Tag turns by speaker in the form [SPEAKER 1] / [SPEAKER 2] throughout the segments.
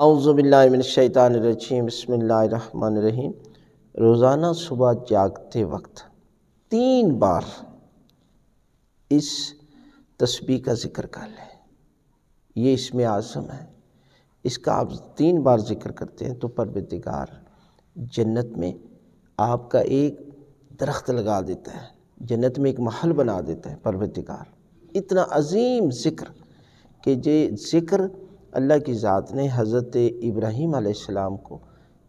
[SPEAKER 1] run बसमीम रोज़ाना सुबह जागते वक्त तीन बार इस तस्बी का ज़िक्र कर लें ये इसमें आज़म है इसका आप तीन बार ज़िक्र करते हैं तो परवदिगार जन्नत में आपका एक दरख्त लगा देता है जन्नत में एक महल बना देता है परवदिगार इतना अजीम ज़िक्र कि जे ज़िक्र अल्लाह की ज़ात ने हज़रत इब्राहीम आसमाम को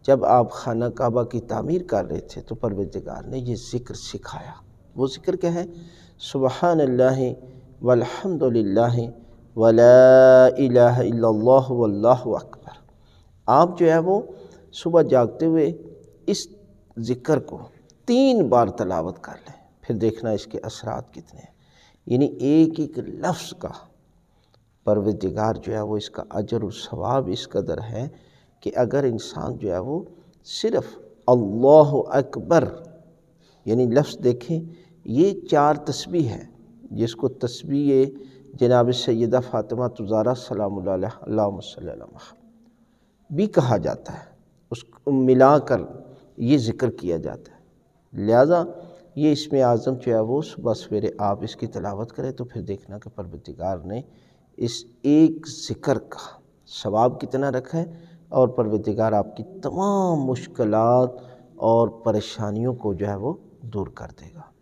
[SPEAKER 1] जब आप खाना काबा की तामीर कर रहे थे तो परवरदिगार ने यह ज़िक्र सिखाया वो ज़िक्र क्या है सुबहान अल्लाह वलहमदिल्ला वला अकबर आप जो है वो सुबह जागते हुए इस ज़िक्र को तीन बार तलावत कर लें फिर देखना इसके असरात कितने हैं यानी एक एक लफ्ज़ का परवरदिगार जो है वो इसका अजर और सवाब इस कदर है कि अगर इंसान जो है वो सिर्फ़ अल्लाह अकबर यानी लफ्ज़ देखें ये चार तस्वीर है जिसको तस्बी जनाब सैदा फ़ातिमा तुजारा सलाम भी कहा जाता है उसको मिला कर ये ज़िक्र किया जाता है लिहाजा ये इसमें आज़म जो है वो सुबह सवेरे आप इसकी तलावत करें तो फिर देखना कि परवतिगार ने इस एक ज़िक्र का सवाब कितना रखा है और परवरदिगार आपकी तमाम मुश्किलात और परेशानियों को जो है वो दूर कर देगा